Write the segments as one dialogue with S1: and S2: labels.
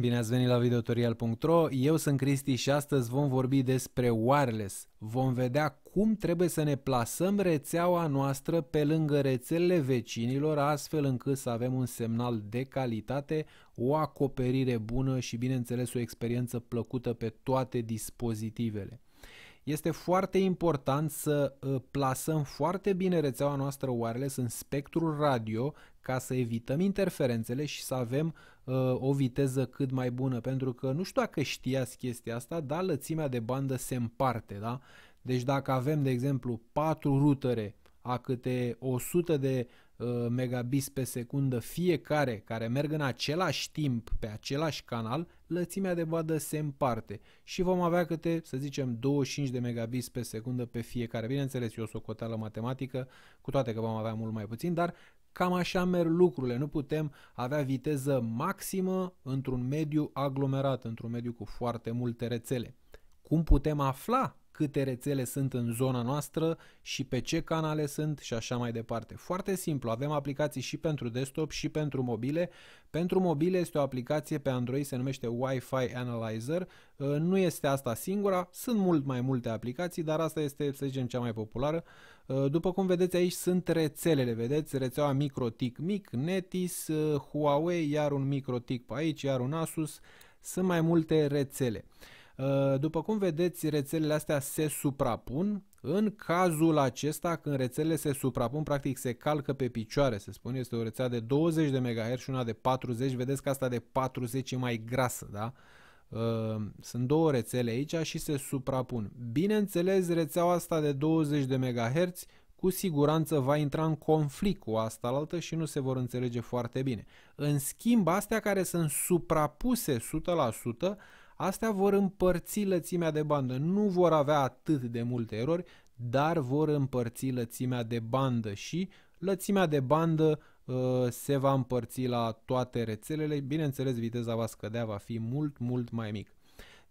S1: Bine ați venit la videotorial.ro, eu sunt Cristi și astăzi vom vorbi despre wireless. Vom vedea cum trebuie să ne plasăm rețeaua noastră pe lângă rețelele vecinilor astfel încât să avem un semnal de calitate, o acoperire bună și bineînțeles o experiență plăcută pe toate dispozitivele. Este foarte important să uh, plasăm foarte bine rețeaua noastră wireless în spectrul radio ca să evităm interferențele și să avem uh, o viteză cât mai bună, pentru că nu știu dacă știați chestia asta, dar lățimea de bandă se împarte, da? Deci dacă avem, de exemplu, 4 rutere a câte 100 de uh, megabits pe secundă fiecare care merg în același timp pe același canal, lățimea de bandă se împarte și vom avea câte, să zicem, 25 de megabits pe secundă pe fiecare. Bineînțeles, e o socoteală matematică, cu toate că vom avea mult mai puțin, dar Cam așa merg lucrurile, nu putem avea viteză maximă într-un mediu aglomerat, într-un mediu cu foarte multe rețele. Cum putem afla câte rețele sunt în zona noastră și pe ce canale sunt și așa mai departe. Foarte simplu, avem aplicații și pentru desktop și pentru mobile. Pentru mobile este o aplicație pe Android, se numește Wi-Fi Analyzer. Ă, nu este asta singura, sunt mult mai multe aplicații, dar asta este, să zicem, cea mai populară. Uh, după cum vedeți aici sunt rețelele, vedeți rețeaua MicroTik mic, Netis, uh, Huawei, iar un MicroTik pe aici, iar un Asus, sunt mai multe rețele. Uh, după cum vedeți, rețelele astea se suprapun. În cazul acesta, când rețelele se suprapun, practic se calcă pe picioare, se spune, este o rețea de 20 de MHz și una de 40, vedeți că asta de 40 e mai grasă, da? Uh, Ehm, sunt două rețele aici și se suprapun. Bineînțeles, rețeaua asta de 20 de MHz cu siguranță va intra în conflict cu asta altă și nu se vor înțelege foarte bine. În schimb, astea care sunt suprapuse 100%, astea vor împărți lățimea de bandă. Nu vor avea atât de multe erori, dar vor împărți lățimea de bandă și lățimea de bandă Uh, se va împărți la toate rețelele, bineînțeles viteza va scădea, va fi mult, mult mai mic.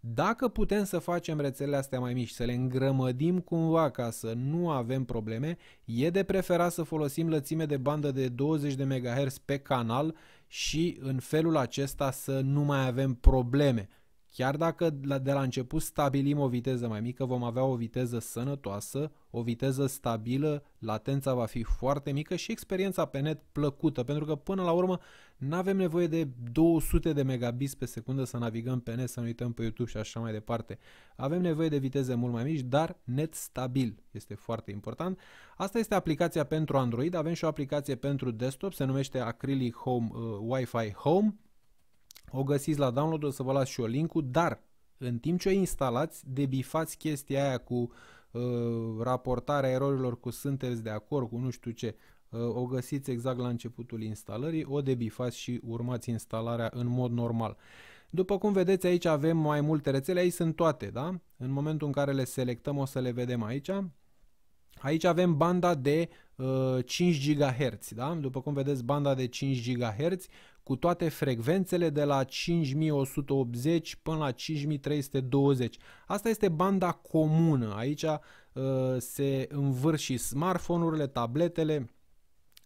S1: Dacă putem să facem rețelele astea mai mici, să le îngrămădim cumva ca să nu avem probleme, e de preferat să folosim lățime de bandă de 20 de MHz pe canal și în felul acesta să nu mai avem probleme. Chiar dacă de la început stabilim o viteză mai mică, vom avea o viteză sănătoasă, o viteză stabilă, latența va fi foarte mică și experiența pe net plăcută, pentru că până la urmă nu avem nevoie de 200 de megabits pe secundă să navigăm pe net, să ne uităm pe YouTube și așa mai departe. Avem nevoie de viteze mult mai mici, dar net stabil este foarte important. Asta este aplicația pentru Android, avem și o aplicație pentru desktop, se numește Acrylic Home uh, Wi-Fi Home o găsiți la download, o să vă las și o link dar în timp ce o instalați, debifați chestia aia cu uh, raportarea erorilor, cu sunteți de acord, cu nu știu ce. Uh, o găsiți exact la începutul instalării, o debifați și urmați instalarea în mod normal. După cum vedeți aici avem mai multe rețele, aici sunt toate, da? În momentul în care le selectăm o să le vedem aici. Aici avem banda de uh, 5 GHz, da? După cum vedeți, banda de 5 GHz cu toate frecvențele de la 5180 până la 5320. Asta este banda comună. Aici uh, se învârși smartphone-urile, tabletele,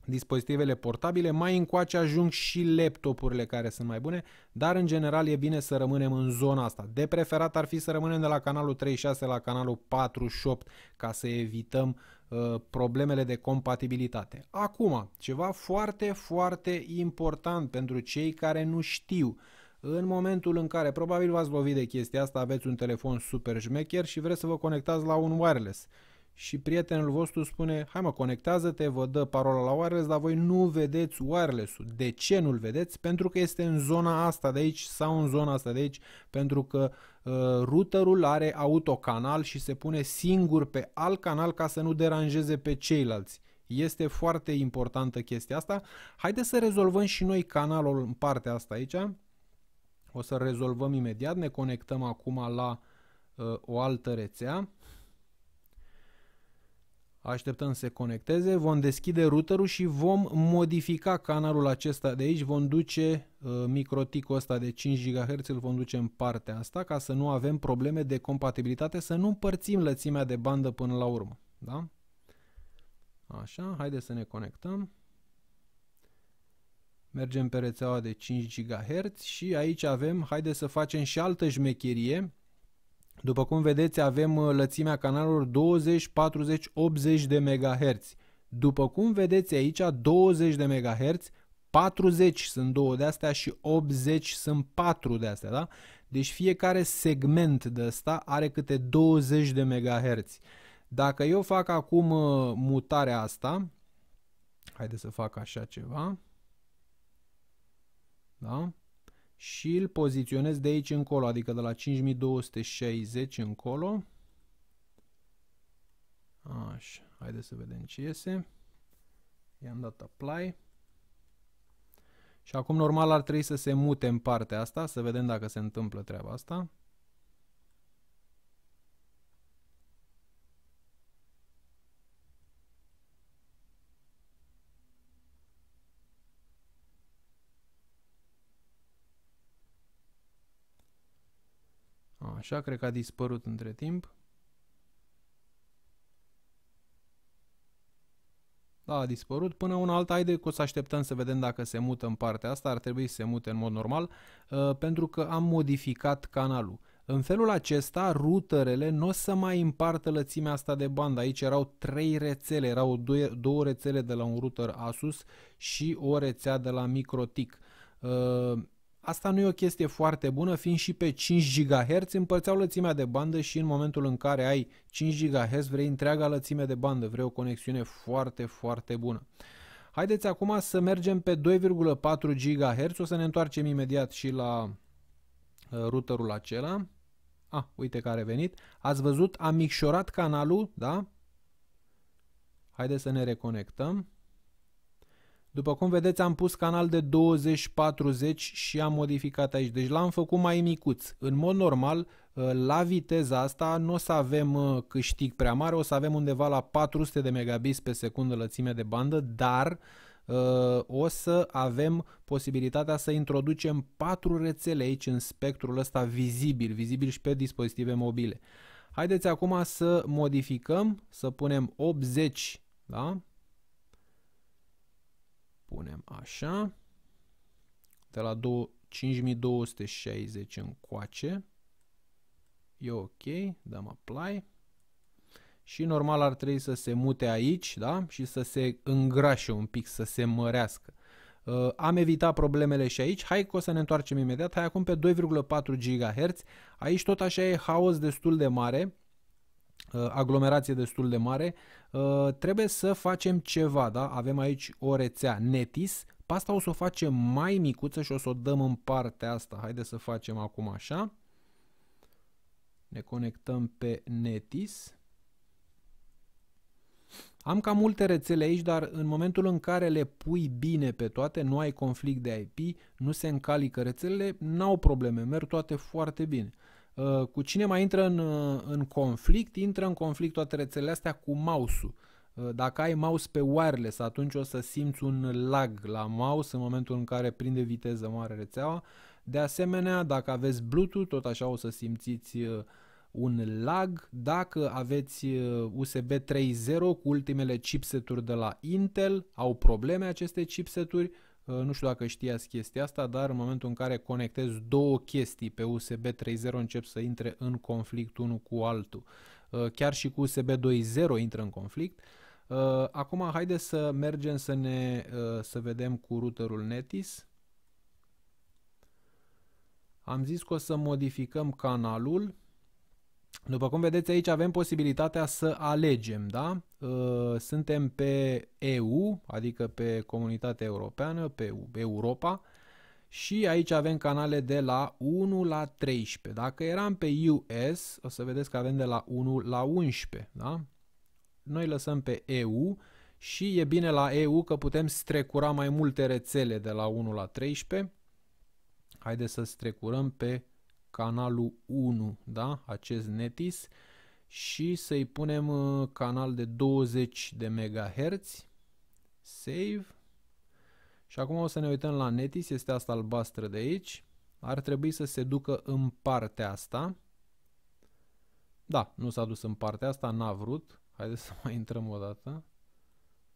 S1: dispozitivele portabile, mai încoace ajung și laptopurile care sunt mai bune, dar în general e bine să rămânem în zona asta. De preferat ar fi să rămânem de la canalul 36 la canalul 48 ca să evităm uh, problemele de compatibilitate. Acum, ceva foarte, foarte important pentru cei care nu știu. În momentul în care probabil v-ați lovit de chestia asta, aveți un telefon super șmecher și vreți să vă conectați la un wireless și prietenul vostru spune, hai mă, conectează-te, vă dă parola la wireless, dar voi nu vedeți wireless-ul. De ce nu-l vedeți? Pentru că este în zona asta de aici sau în zona asta de aici, pentru că uh, routerul are autocanal și se pune singur pe alt canal ca să nu deranjeze pe ceilalți. Este foarte importantă chestia asta. Haideți să rezolvăm și noi canalul în partea asta aici. O să rezolvăm imediat, ne conectăm acum la uh, o altă rețea. Așteptăm să se conecteze, vom deschide routerul și vom modifica canalul acesta de aici, vom duce uh, microticul ăsta de 5 GHz, îl vom duce în partea asta ca să nu avem probleme de compatibilitate, să nu împărțim lățimea de bandă până la urmă. Da? Așa, haideți să ne conectăm. Mergem pe rețeaua de 5 GHz și aici avem, haideți să facem și altă șmecherie după cum vedeți, avem uh, lățimea canalelor 20, 40, 80 de MHz. După cum vedeți aici, 20 de MHz, 40 sunt două de astea și 80 sunt 4 de astea, da? Deci fiecare segment de ăsta are câte 20 de MHz. Dacă eu fac acum uh, mutarea asta, haideți să fac așa ceva, da? și îl poziționez de aici încolo, adică de la 5260 încolo. Așa, haideți să vedem ce iese. I-am dat apply. Și acum normal ar trebui să se mute în partea asta, să vedem dacă se întâmplă treaba asta. Așa, cred că a dispărut între timp. Da, a dispărut. Până un alt haide că o să așteptăm să vedem dacă se mută în partea asta. Ar trebui să se mute în mod normal, uh, pentru că am modificat canalul. În felul acesta, routerele nu o să mai împartă lățimea asta de bandă. Aici erau trei rețele, erau două rețele de la un router Asus și o rețea de la Uh, Asta nu e o chestie foarte bună, fiind și pe 5 GHz împărțeau lățimea de bandă și în momentul în care ai 5 GHz vrei întreaga lățime de bandă, vrei o conexiune foarte, foarte bună. Haideți acum să mergem pe 2,4 GHz, o să ne întoarcem imediat și la uh, routerul acela. Ah, uite care a venit. Ați văzut, am micșorat canalul, da? Haideți să ne reconectăm. După cum vedeți, am pus canal de 20-40 și am modificat aici. Deci l-am făcut mai micuț. În mod normal, uh, la viteza asta nu o să avem uh, câștig prea mare, o să avem undeva la 400 de megabits pe secundă lățime de bandă, dar uh, o să avem posibilitatea să introducem patru rețele aici în spectrul ăsta vizibil, vizibil și pe dispozitive mobile. Haideți acum să modificăm, să punem 80, da? punem așa, de la 5260 încoace, e ok, dăm apply și normal ar trebui să se mute aici da? și să se îngrașe un pic, să se mărească. Uh, am evitat problemele și aici, hai că o să ne întoarcem imediat, hai acum pe 2,4 GHz, aici tot așa e haos destul de mare, Uh, aglomerație destul de mare, uh, trebuie să facem ceva, da? Avem aici o rețea Netis, pasta o să o facem mai micuță și o să o dăm în partea asta. Haideți să facem acum așa. Ne conectăm pe Netis. Am cam multe rețele aici, dar în momentul în care le pui bine pe toate, nu ai conflict de IP, nu se încalică rețelele, n-au probleme, merg toate foarte bine. Uh, cu cine mai intră în, uh, în conflict? Intră în conflict toate rețelele astea cu mouse-ul. Uh, dacă ai mouse pe wireless, atunci o să simți un lag la mouse în momentul în care prinde viteză mare rețeaua. De asemenea, dacă aveți Bluetooth, tot așa o să simțiți un lag. Dacă aveți USB 3.0 cu ultimele chipseturi de la Intel, au probleme aceste chipseturi. Uh, nu știu dacă știați chestia asta, dar în momentul în care conectezi două chestii pe USB 3.0 încep să intre în conflict unul cu altul. Uh, chiar și cu USB 2.0 intră în conflict. Uh, acum haideți să mergem să ne să vedem cu routerul Netis. Am zis că o să modificăm canalul. După cum vedeți aici avem posibilitatea să alegem, da? Uh, suntem pe EU, adică pe Comunitatea Europeană, pe Europa și aici avem canale de la 1 la 13. Dacă eram pe US, o să vedeți că avem de la 1 la 11, da? Noi lăsăm pe EU și e bine la EU că putem strecura mai multe rețele de la 1 la 13. Haideți să strecurăm pe canalul 1, da? Acest netis și să-i punem uh, canal de 20 de MHz, save și acum o să ne uităm la netis, este asta albastră de aici, ar trebui să se ducă în partea asta, da, nu s-a dus în partea asta, n-a vrut, haideți să mai intrăm o dată,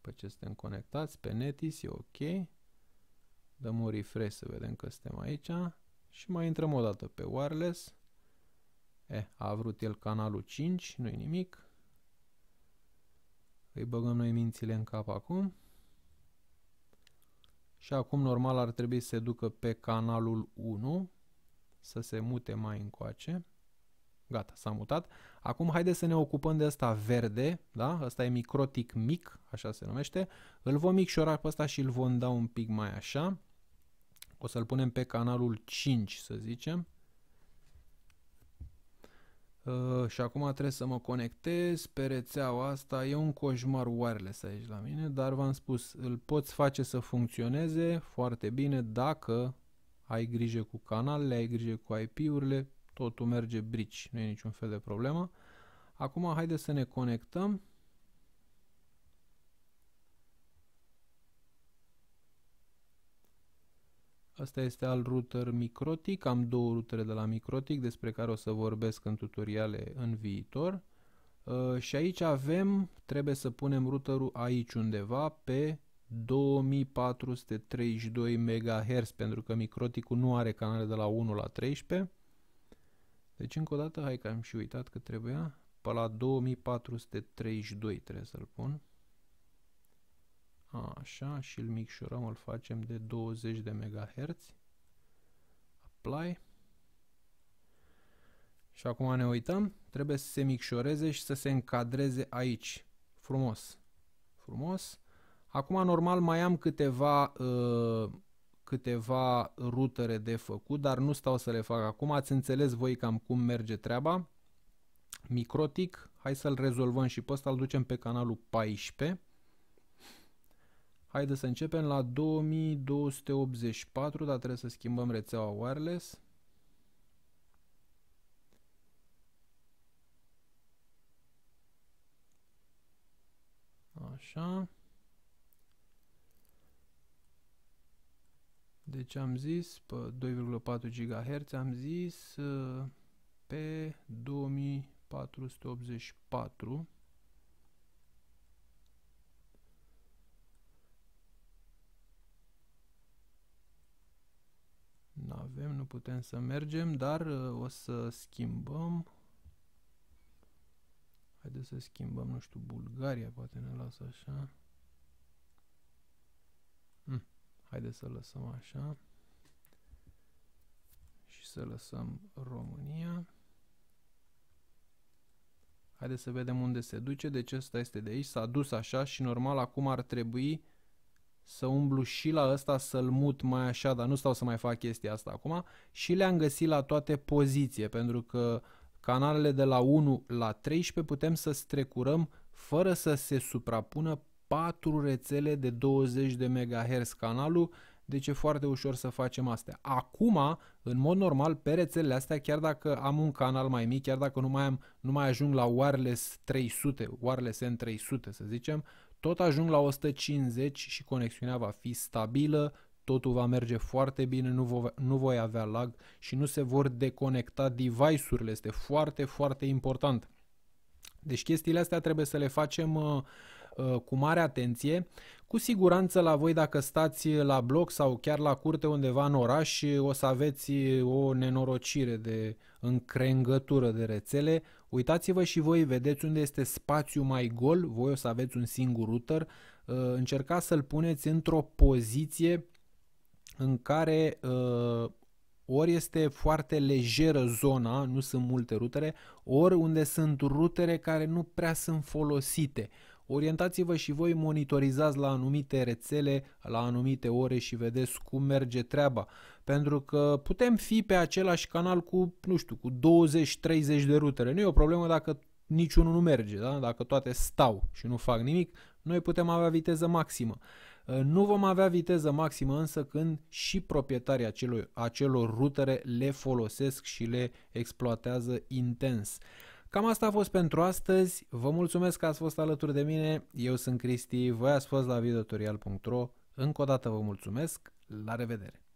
S1: pe ce suntem conectați, pe netis, e ok, dăm un refresh să vedem că suntem aici și mai intrăm o dată pe wireless, Eh, a vrut el canalul 5, nu-i nimic. Îi băgăm noi mințile în cap acum. Și acum normal ar trebui să se ducă pe canalul 1, să se mute mai încoace. Gata, s-a mutat. Acum haideți să ne ocupăm de asta verde, da? Ăsta e microtic mic, așa se numește. Îl vom micșora pe ăsta și îl vom da un pic mai așa. O să-l punem pe canalul 5, să zicem. Uh, și acum trebuie să mă conectez pe rețeaua asta. E un coșmar wireless aici la mine, dar v-am spus, îl poți face să funcționeze foarte bine dacă ai grijă cu canalele, ai grijă cu IP-urile, totul merge brici, nu e niciun fel de problemă. Acum haide să ne conectăm Asta este al router Microtic, am două rutere de la Microtic despre care o să vorbesc în tutoriale în viitor. Uh, și aici avem, trebuie să punem routerul aici undeva pe 2432 MHz pentru că Microticul nu are canale de la 1 la 13. Deci încă o dată, hai că am și uitat că trebuia, pe la 2432 trebuie să-l pun. Așa, și îl micșorăm, îl facem de 20 de MHz. Apply. Și acum ne uităm, trebuie să se micșoreze și să se încadreze aici. Frumos. Frumos. Acum, normal, mai am câteva, uh, câteva rutere de făcut, dar nu stau să le fac acum. Ați înțeles voi cam cum merge treaba. Microtic, hai să-l rezolvăm și pe ăsta îl ducem pe canalul 14. Haideți să începem la 2284, dar trebuie să schimbăm rețeaua wireless. Așa. Deci am zis pe 2,4 GHz, am zis uh, pe 2484. avem, nu putem să mergem, dar uh, o să schimbăm. Haideți să schimbăm, nu știu, Bulgaria, poate ne lasă așa. Hm. Haideți să lăsăm așa. Și să lăsăm România. Haideți să vedem unde se duce. Deci ăsta este de aici. S-a dus așa și normal acum ar trebui să umblu și la ăsta, să-l mut mai așa, dar nu stau să mai fac chestia asta acum, și le-am găsit la toate poziție, pentru că canalele de la 1 la 13 putem să strecurăm fără să se suprapună patru rețele de 20 de MHz canalul deci e foarte ușor să facem astea. Acum, în mod normal, pe rețelele astea, chiar dacă am un canal mai mic, chiar dacă nu mai, am, nu mai ajung la wireless 300, wireless N300 să zicem, tot ajung la 150 și conexiunea va fi stabilă, totul va merge foarte bine, nu, vo- nu voi avea lag și nu se vor deconecta device-urile. Este foarte, foarte important. Deci chestiile astea trebuie să le facem uh, Uh, cu mare atenție. Cu siguranță la voi dacă stați la bloc sau chiar la curte undeva în oraș o să aveți uh, o nenorocire de încrengătură de rețele. Uitați-vă și voi, vedeți unde este spațiu mai gol, voi o să aveți un singur router. Uh, încercați să-l puneți într-o poziție în care ori este foarte lejeră zona, nu sunt multe rutere, ori unde sunt rutere care nu prea sunt folosite orientați-vă și voi monitorizați la anumite rețele, la anumite ore și vedeți cum merge treaba. Pentru că putem fi pe același canal cu, nu știu, cu 20-30 de rutere. Nu e o problemă dacă niciunul nu merge, da? dacă toate stau și nu fac nimic, noi putem avea viteză maximă. Ă, nu vom avea viteză maximă însă când și proprietarii acelor, acelor rutere le folosesc și le exploatează intens. Cam asta a fost pentru astăzi. Vă mulțumesc că ați fost alături de mine. Eu sunt Cristi, voi ați fost la videotorial.ro. Încă o dată vă mulțumesc. La revedere!